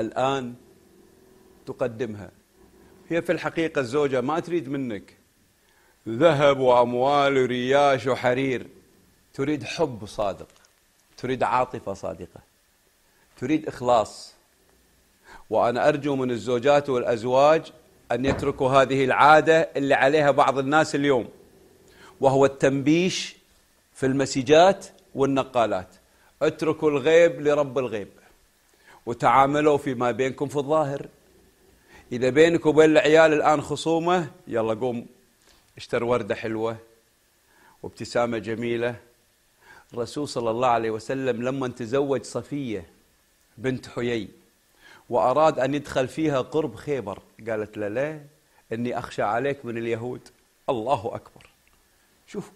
الآن تقدمها هي في الحقيقة الزوجة ما تريد منك ذهب وأموال ورياش وحرير تريد حب صادق تريد عاطفة صادقة تريد إخلاص وأنا أرجو من الزوجات والأزواج أن يتركوا هذه العادة اللي عليها بعض الناس اليوم وهو التنبيش في المسجات والنقالات اتركوا الغيب لرب الغيب وتعاملوا فيما بينكم في الظاهر إذا بينك وبين العيال الآن خصومة يلا قوم اشتر وردة حلوة وابتسامة جميلة الرسول صلى الله عليه وسلم لما تزوج صفية بنت حيي وأراد أن يدخل فيها قرب خيبر قالت له لا إني أخشى عليك من اليهود الله أكبر شوف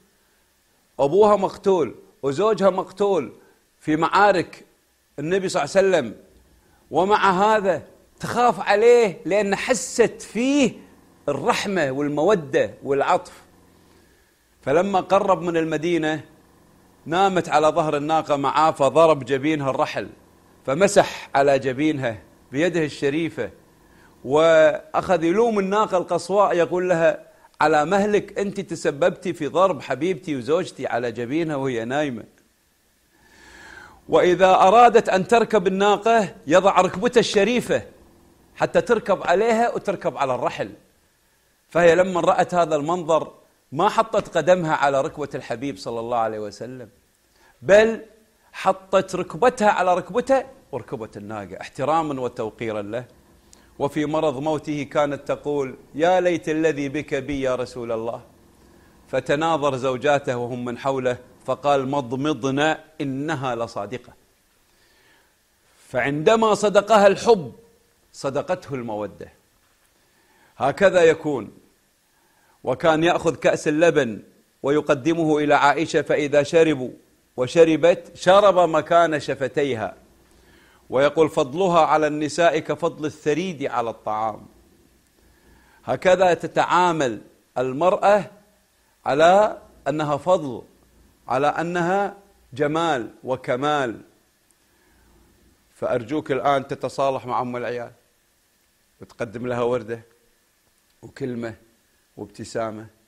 أبوها مقتول وزوجها مقتول في معارك النبي صلى الله عليه وسلم ومع هذا تخاف عليه لأن حست فيه الرحمة والمودة والعطف فلما قرب من المدينة نامت على ظهر الناقة معاه فضرب جبينها الرحل فمسح على جبينها بيده الشريفة وأخذ يلوم الناقة القصواء يقول لها على مهلك أنت تسببتي في ضرب حبيبتي وزوجتي على جبينها وهي نايمة وإذا أرادت أن تركب الناقة يضع ركبته الشريفة حتى تركب عليها وتركب على الرحل فهي لما رأت هذا المنظر ما حطت قدمها على ركبة الحبيب صلى الله عليه وسلم بل حطت ركبتها على ركبته وركبت الناقة احتراما وتوقيرا له وفي مرض موته كانت تقول يا ليت الذي بك بي يا رسول الله فتناظر زوجاته وهم من حوله فقال مضمضنا إنها لصادقة فعندما صدقها الحب صدقته المودة هكذا يكون وكان يأخذ كأس اللبن ويقدمه إلى عائشة فإذا شربوا وشربت شرب مكان شفتيها ويقول فضلها على النساء كفضل الثريد على الطعام هكذا تتعامل المرأة على أنها فضل على أنها جمال وكمال فأرجوك الآن تتصالح مع أم العيال وتقدم لها وردة وكلمة وابتسامة